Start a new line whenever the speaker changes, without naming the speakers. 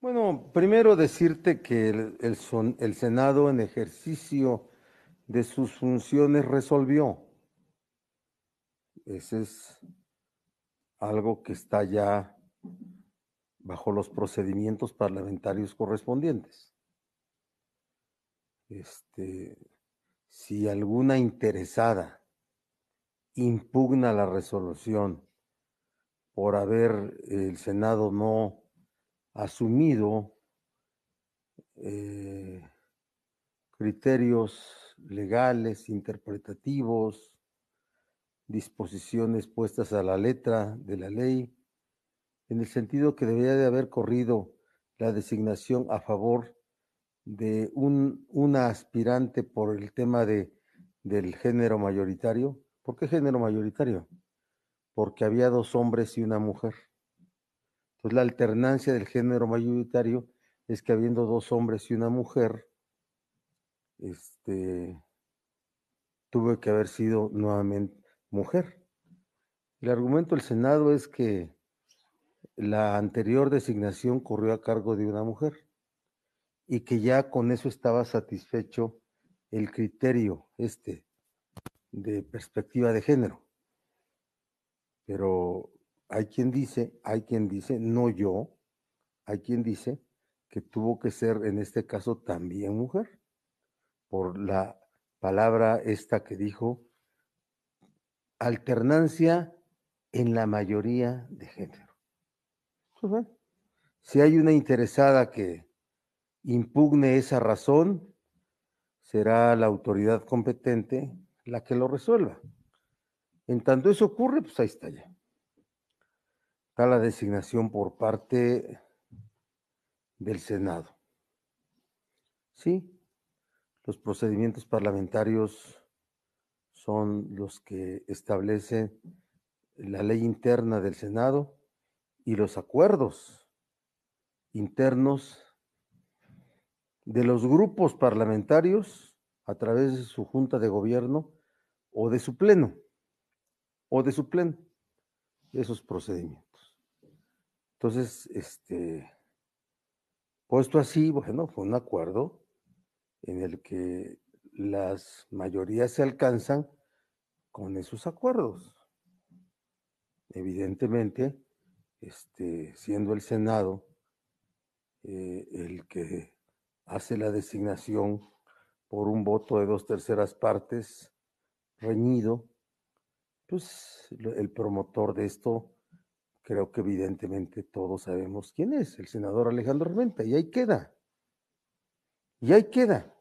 Bueno, primero decirte que el, Senado en ejercicio de sus funciones resolvió. Ese es algo que está ya bajo los procedimientos parlamentarios correspondientes. Este, si alguna interesada impugna la resolución por haber el Senado no asumido eh, criterios legales, interpretativos, disposiciones puestas a la letra de la ley, en el sentido que debería de haber corrido la designación a favor de un, una aspirante por el tema de, del género mayoritario. ¿Por qué género mayoritario? Porque había dos hombres y una mujer. Entonces, la alternancia del género mayoritario es que habiendo dos hombres y una mujer, este, que haber sido nuevamente mujer. El argumento del Senado es que la anterior designación corrió a cargo de una mujer y que ya con eso estaba satisfecho el criterio este de perspectiva de género. Pero hay quien dice, hay quien dice, no yo, hay quien dice que tuvo que ser en este caso también mujer, por la palabra esta que dijo, alternancia en la mayoría de género. Pues si hay una interesada que impugne esa razón, será la autoridad competente la que lo resuelva. En tanto eso ocurre, pues ahí está ya la designación por parte del Senado. Sí, los procedimientos parlamentarios son los que establecen la ley interna del Senado y los acuerdos internos de los grupos parlamentarios a través de su junta de gobierno o de su pleno, o de su pleno, esos procedimientos. Entonces, este, puesto así, bueno, fue un acuerdo en el que las mayorías se alcanzan con esos acuerdos. Evidentemente, este, siendo el Senado eh, el que hace la designación por un voto de dos terceras partes reñido, pues el promotor de esto creo que evidentemente todos sabemos quién es, el senador Alejandro Armenta, y ahí queda. Y ahí queda.